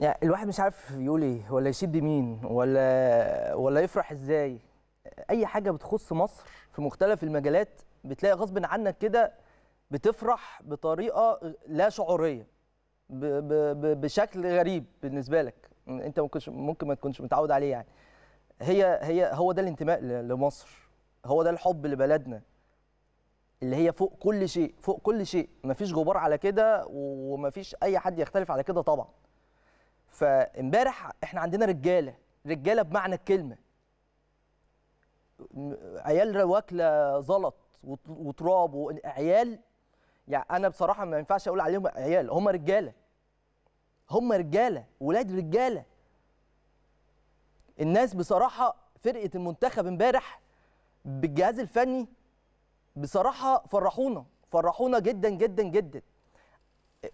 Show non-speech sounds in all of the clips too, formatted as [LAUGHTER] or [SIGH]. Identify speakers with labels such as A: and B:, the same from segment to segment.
A: يعني الواحد مش عارف يقول ايه ولا يشد مين ولا ولا يفرح ازاي اي حاجه بتخص مصر في مختلف المجالات بتلاقي غصب عنك كده بتفرح بطريقه لا شعوريه ب ب بشكل غريب بالنسبه لك انت ممكن ممكن ما تكونش متعود عليه يعني هي هي هو ده الانتماء لمصر هو ده الحب لبلدنا اللي هي فوق كل شيء فوق كل شيء مفيش غبار على كده ومفيش اي حد يختلف على كده طبعا فامبارح احنا عندنا رجاله رجاله بمعنى الكلمه عيال واكله زلط وتراب وعيال يعني انا بصراحه ما ينفعش اقول عليهم عيال هم رجاله هم رجاله ولاد رجاله الناس بصراحه فرقه المنتخب امبارح بالجهاز الفني بصراحه فرحونا فرحونا جدا جدا جدا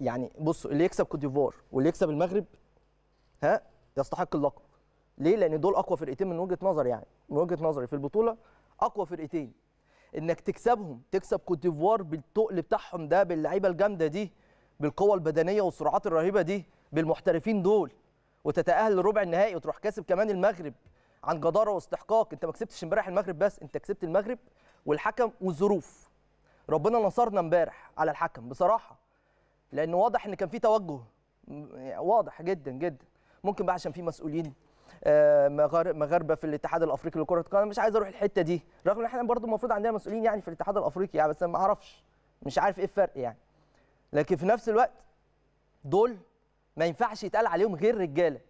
A: يعني بصوا اللي يكسب كوت ديفوار واللي يكسب المغرب ها يستحق اللقب ليه لان دول اقوى فرقتين من وجهه نظري يعني من وجهه نظري في البطوله اقوى فرقتين انك تكسبهم تكسب كوت ديفوار بالتقل بتاعهم ده باللعيبه الجامده دي بالقوه البدنيه والسرعات الرهيبه دي بالمحترفين دول وتتاهل لربع النهائي وتروح كاسب كمان المغرب عن جداره واستحقاق انت ما كسبتش امبارح المغرب بس انت كسبت المغرب والحكم والظروف ربنا نصرنا امبارح على الحكم بصراحه لان واضح ان كان في توجه واضح جدا جدا ممكن بقى عشان في مسؤولين آه، مغاربه في الاتحاد الافريقي لكره القدم مش عايز اروح الحته دي رغم ان احنا برضو المفروض عندنا مسؤولين يعني في الاتحاد الافريقي يعني بس ما اعرفش مش عارف ايه الفرق يعني لكن في نفس الوقت دول ما ينفعش يتقال عليهم غير رجاله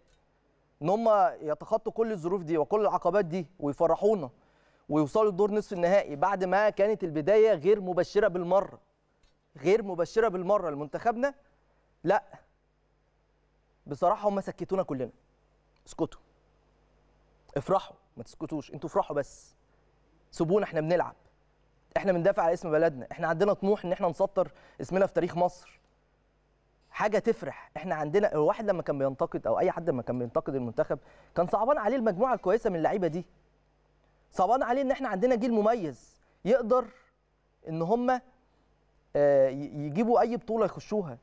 A: ان هم يتخطوا كل الظروف دي وكل العقبات دي ويفرحونا ويوصلوا لدور نصف النهائي بعد ما كانت البدايه غير مبشره بالمره غير مبشره بالمره لمنتخبنا لا بصراحه هم سكتونا كلنا اسكتوا افرحوا ما تسكتوش انتوا افرحوا بس سيبونا احنا بنلعب احنا بندافع على اسم بلدنا احنا عندنا طموح ان احنا نسطر اسمنا في تاريخ مصر حاجه تفرح احنا عندنا الواحد لما كان بينتقد او اي حد لما كان بينتقد المنتخب كان صعبان عليه المجموعه الكويسه من اللعيبه دي صعبان عليه ان احنا عندنا جيل مميز يقدر ان هم آه، يجيبوا اي بطوله يخشوها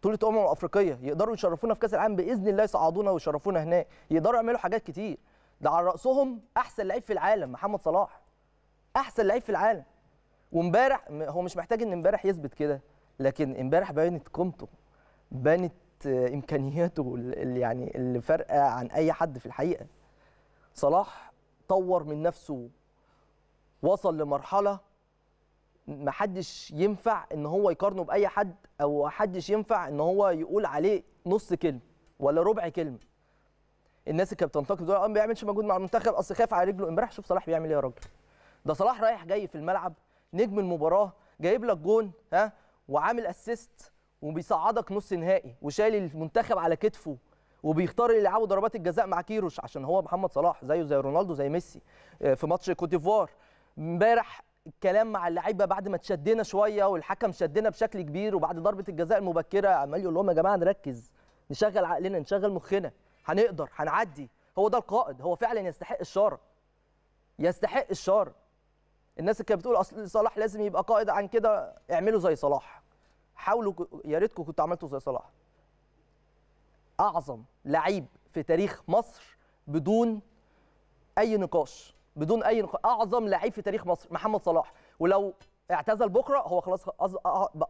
A: بطوله امم افريقيه يقدروا يشرفونا في كاس العالم باذن الله يصعدونا ويشرفونا هناك يقدروا يعملوا حاجات كتير ده على راسهم احسن لعيب في العالم محمد صلاح احسن لعيب في العالم وامبارح هو مش محتاج ان امبارح يثبت كده لكن امبارح بانت قيمته بانت امكانياته اللي يعني اللي فارقه عن اي حد في الحقيقه صلاح طور من نفسه وصل لمرحله ما حدش ينفع ان هو يقارنه باي حد او حدش ينفع ان هو يقول عليه نص كلمه ولا ربع كلمه الناس اللي كانت بتنتقد دول آه، ما بيعملش مجهود مع المنتخب اصل خاف على رجله امبارح شوف صلاح بيعمل ايه يا راجل ده صلاح رايح جاي في الملعب نجم المباراه جايب لك جون ها وعامل اسيست وبيصعدك نص نهائي وشايل المنتخب على كتفه وبيختار اللي يلعبوا ضربات الجزاء مع كيروش عشان هو محمد صلاح زيه زي رونالدو زي ميسي آه، في ماتش كوت ديفوار امبارح الكلام مع اللعيبه بعد ما تشدينا شويه والحكم شدنا بشكل كبير وبعد ضربه الجزاء المبكره عمال يقول لهم يا جماعه نركز نشغل عقلنا نشغل مخنا هنقدر هنعدي هو ده القائد هو فعلا يستحق الشاره يستحق الشاره الناس اللي كانت بتقول اصل صلاح لازم يبقى قائد عن كده اعملوا زي صلاح حاولوا يا ريتكم كنتوا عملتوا زي صلاح اعظم لعيب في تاريخ مصر بدون اي نقاش بدون اي نقاش اعظم لعيب في تاريخ مصر محمد صلاح ولو اعتزل بكره هو خلاص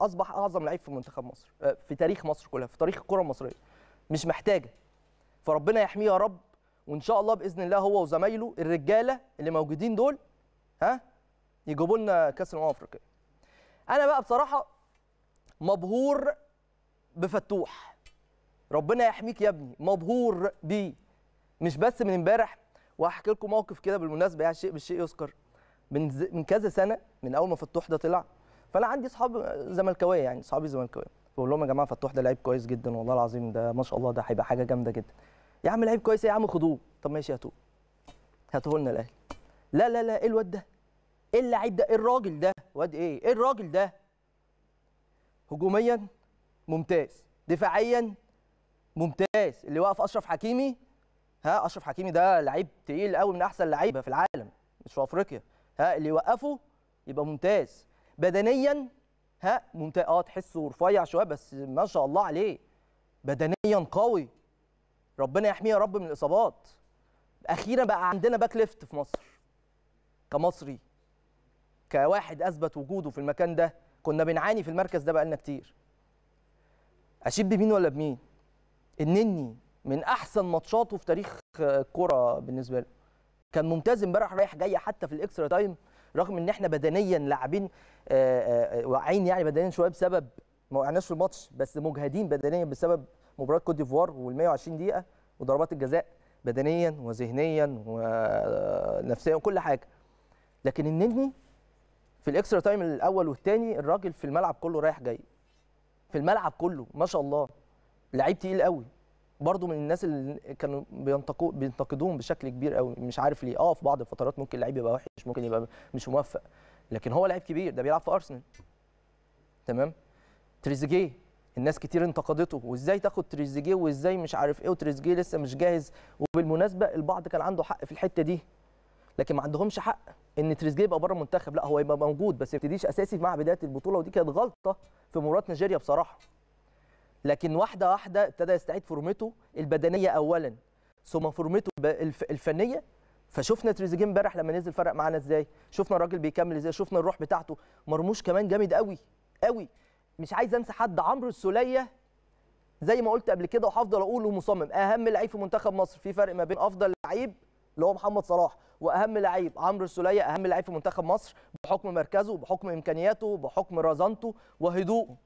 A: اصبح اعظم لعيب في منتخب مصر في تاريخ مصر كلها في تاريخ الكره المصريه مش محتاجه فربنا يحميه يا رب وان شاء الله باذن الله هو وزمايله الرجاله اللي موجودين دول ها يجيبوا لنا كاس الامم الافريقيه انا بقى بصراحه مبهور بفتوح ربنا يحميك يا ابني مبهور بيه مش بس من امبارح وهحكي لكم موقف كده بالمناسبه يعني شيء بالشيء يذكر من ز... من كذا سنه من اول ما فتوح ده طلع فانا عندي اصحاب زملكاويه يعني اصحابي زملكاويه بقول لهم يا جماعه فتوح ده لعيب كويس جدا والله العظيم ده ما شاء الله ده هيبقى حاجه جامده جدا يا عم لعيب كويس إيه؟ يا عم خدوه طب ماشي هاتوه هاتوه لنا الاهلي لا لا لا ايه الواد ده ايه اللعيب ده ايه الراجل ده واد ايه ايه الراجل ده هجوميا ممتاز دفاعيا ممتاز اللي واقف اشرف حكيمي ها اشرف حكيمي ده لعيب تقيل قوي من احسن لعيبه في العالم مش في افريقيا ها اللي يوقفه يبقى ممتاز بدنيا ها ممتاز اه تحسه رفيع شويه بس ما شاء الله عليه بدنيا قوي ربنا يحميه يا رب من الاصابات اخيرا بقى عندنا باك ليفت في مصر كمصري كواحد اثبت وجوده في المكان ده كنا بنعاني في المركز ده بقالنا كتير اشيب بمين ولا بمين النني من احسن ماتشاته في تاريخ الكره بالنسبه له كان ممتاز امبارح رايح جاي حتى في الاكسترا تايم رغم ان احنا بدنيا لاعبين آه، آه، واقعين يعني بدنيا شويه بسبب ما وقعناش في الماتش بس مجهدين بدنيا بسبب مباراه كوت ديفوار وال 120 دقيقه وضربات الجزاء بدنيا وذهنيا ونفسيا آه، وكل حاجه لكن النني في الاكسترا تايم الاول والثاني الراجل في الملعب كله رايح جاي في الملعب كله ما شاء الله لعيب تقيل قوي برضو من الناس اللي كانوا بينتقو بينتقدوهم بشكل كبير قوي مش عارف ليه اه في بعض الفترات ممكن لعيب يبقى وحش ممكن يبقى مش موفق لكن هو لعيب كبير ده بيلعب في ارسنال تمام تريزيجيه الناس كتير انتقدته وازاي تاخد تريزيجيه وازاي مش عارف ايه وتريزيجيه لسه مش جاهز وبالمناسبه البعض كان عنده حق في الحته دي لكن ما عندهمش حق ان تريزيجيه يبقى بره المنتخب لا هو يبقى موجود بس ما يبتديش اساسي مع بدايه البطوله ودي كانت غلطه في مباراه نيجيريا بصراحه لكن واحده واحده ابتدى يستعيد فورمته البدنيه اولا ثم فورمته الفنيه فشفنا تريزيجيه امبارح لما نزل فرق معانا ازاي شفنا الراجل بيكمل ازاي شفنا الروح بتاعته مرموش كمان جامد قوي قوي مش عايز انسى حد عمرو السوليه زي ما قلت قبل كده وهفضل اقول ومصمم اهم لعيب في منتخب مصر في فرق ما بين افضل لعيب اللي هو محمد صلاح واهم لعيب عمرو السوليه اهم لعيب في منتخب مصر بحكم مركزه بحكم امكانياته بحكم رزانته وهدوءه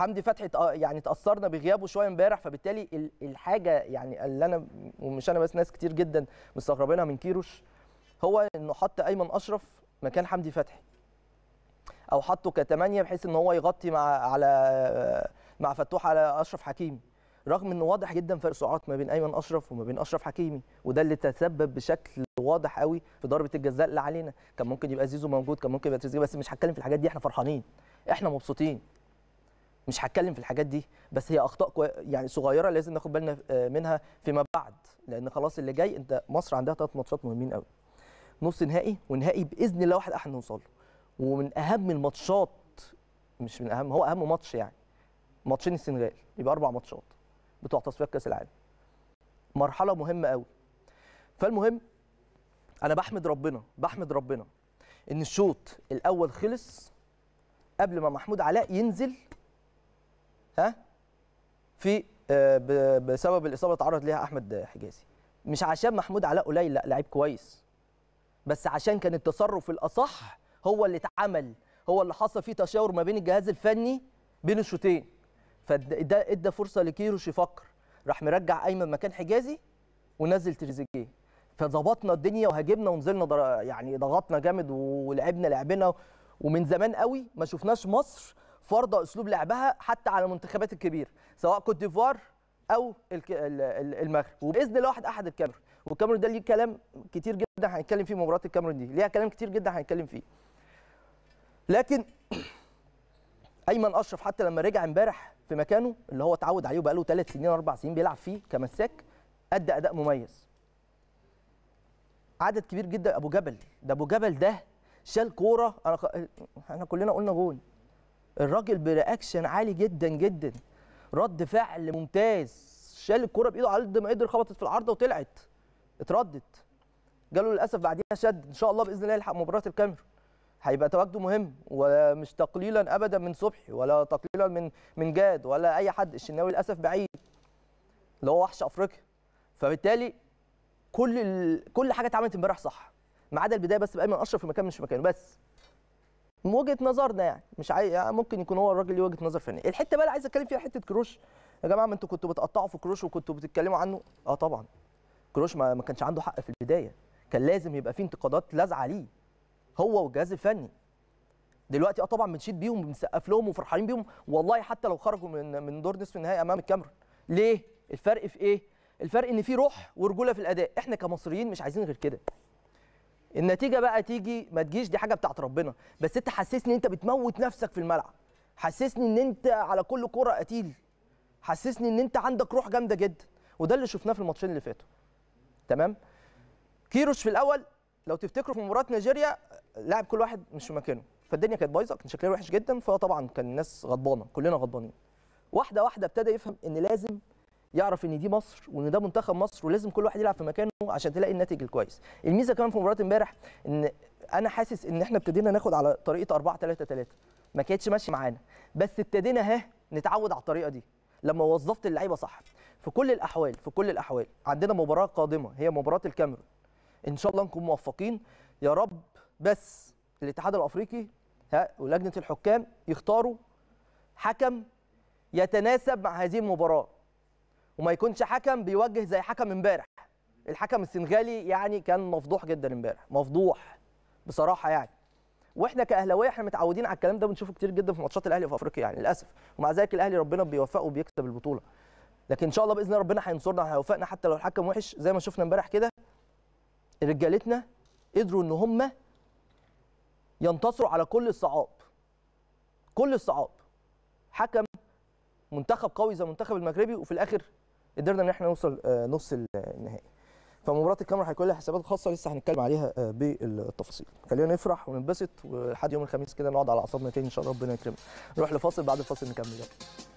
A: حمدي فتحي آه، يعني تاثرنا بغيابه شويه امبارح فبالتالي الحاجه يعني اللي انا ومش انا بس ناس كتير جدا مستغربينها من كيروش هو انه حط ايمن اشرف مكان حمدي فتحي او حطه كثمانيه بحيث ان هو يغطي مع على مع فتوح على اشرف حكيمي رغم انه واضح جدا فرق سرعات ما بين ايمن اشرف وما بين اشرف حكيمي وده اللي تسبب بشكل واضح قوي في ضربه الجزاء اللي علينا كان ممكن يبقى زيزو موجود كان ممكن يبقى تريزيجيه بس مش هتكلم في الحاجات دي احنا فرحانين احنا مبسوطين مش هتكلم في الحاجات دي بس هي اخطاء يعني صغيره لازم ناخد بالنا آه، منها فيما بعد لان خلاص اللي جاي انت مصر عندها ثلاث ماتشات مهمين قوي نص نهائي ونهائي باذن الله واحد احنا نوصل له ومن اهم الماتشات مش من اهم هو اهم ماتش يعني ماتشين السنغال يبقى اربع ماتشات بتوع تصفيات كاس العالم مرحله مهمه قوي فالمهم انا بحمد ربنا بحمد ربنا ان الشوط الاول خلص قبل ما محمود علاء ينزل ها في آه، بسبب الاصابه اللي اتعرض ليها احمد حجازي مش عشان محمود علاء قليل لا لعيب كويس بس عشان كان التصرف الاصح هو اللي اتعمل هو اللي حصل فيه تشاور ما بين الجهاز الفني بين الشوطين فده ادى فرصه لكيروش يفكر راح مرجع ايمن مكان حجازي ونزل تريزيجيه فظبطنا الدنيا وهاجمنا ونزلنا يعني ضغطنا جامد ولعبنا لعبنا ومن زمان قوي ما شفناش مصر فرض اسلوب لعبها حتى على المنتخبات الكبير سواء كوت ديفوار او المغرب وباذن الله واحد احد الكاميرون والكاميرون ده ليه كلام كتير جدا هنتكلم فيه مباراه الكاميرون دي ليها كلام كتير جدا هنتكلم فيه لكن [CLEARS THROAT] ايمن اشرف حتى لما رجع امبارح في مكانه اللي هو اتعود عليه بقاله ثلاث سنين اربع سنين بيلعب فيه كمساك ادى اداء مميز عدد كبير جدا ابو جبل ده ابو جبل ده شال كوره انا احنا كلنا قلنا جول الراجل برياكشن عالي جدا جدا رد فعل ممتاز شال الكرة بايده على قد ما قدر خبطت في العارضه وطلعت اتردت جاله للاسف بعديها شد ان شاء الله باذن الله يلحق مباراه الكاميرون هيبقى تواجده مهم ومش تقليلا ابدا من صبحي ولا تقليلا من من جاد ولا اي حد الشناوي للاسف بعيد اللي هو وحش افريقيا فبالتالي كل ال... كل حاجه اتعملت امبارح صح ما عدا البدايه بس بايمن اشرف في مكان مش في مكانه بس من وجهه نظرنا يعني مش عاي... يعني ممكن يكون هو الراجل ليه وجهه نظر فنيه الحته بقى اللي عايز اتكلم فيها حته كروش يا جماعه ما انتوا كنتوا بتقطعوا في كروش وكنتوا بتتكلموا عنه اه طبعا كروش ما, ما كانش عنده حق في البدايه كان لازم يبقى في انتقادات لازعه ليه هو والجهاز الفني دلوقتي اه طبعا بنشيد بيهم وبنسقف لهم وفرحانين بيهم والله حتى لو خرجوا من من دور نصف النهائي امام الكاميرون ليه الفرق في ايه الفرق ان في روح ورجوله في الاداء احنا كمصريين مش عايزين غير كده النتيجه بقى تيجي ما تجيش دي حاجه بتاعت ربنا بس انت حسسني انت بتموت نفسك في الملعب حسسني ان انت على كل كره قتيل حسسني ان انت عندك روح جامده جدا وده اللي شفناه في الماتشين اللي فاتوا تمام كيروش في الاول لو تفتكروا في مباراه نيجيريا لاعب كل واحد مش في مكانه فالدنيا كانت بايظه كان شكلها وحش جدا فطبعا كان الناس غضبانه كلنا غضبانين واحده واحده ابتدى يفهم ان لازم يعرف ان دي مصر وان ده منتخب مصر ولازم كل واحد يلعب في مكانه عشان تلاقي الناتج الكويس الميزه كمان في مباراه امبارح ان انا حاسس ان احنا ابتدينا ناخد على طريقه 4 3 3 ما كانتش ماشيه معانا بس ابتدينا ها نتعود على الطريقه دي لما وظفت اللعيبه صح في كل الاحوال في كل الاحوال عندنا مباراه قادمه هي مباراه الكاميرون ان شاء الله نكون موفقين يا رب بس الاتحاد الافريقي ها ولجنه الحكام يختاروا حكم يتناسب مع هذه المباراه وما يكونش حكم بيوجه زي حكم امبارح الحكم السنغالي يعني كان مفضوح جدا امبارح مفضوح بصراحه يعني واحنا كاهلاويه احنا متعودين على الكلام ده بنشوفه كتير جدا في ماتشات الاهلي في افريقيا يعني للاسف ومع ذلك الاهلي ربنا بيوفقه وبيكسب البطوله لكن ان شاء الله باذن ربنا هينصرنا وهيوفقنا حتى لو الحكم وحش زي ما شفنا امبارح كده رجالتنا قدروا ان هم ينتصروا على كل الصعاب كل الصعاب حكم منتخب قوي زي المنتخب المغربي وفي الاخر قدرنا ان احنا نوصل آه، نص النهائي فمباراه الكاميرا هيكون لها حسابات خاصه لسه هنتكلم عليها آه، بالتفاصيل خلينا نفرح وننبسط ولحد يوم الخميس كده نقعد على اعصابنا تاني ان شاء الله ربنا يكرمنا نروح لفاصل بعد الفاصل نكمل يلا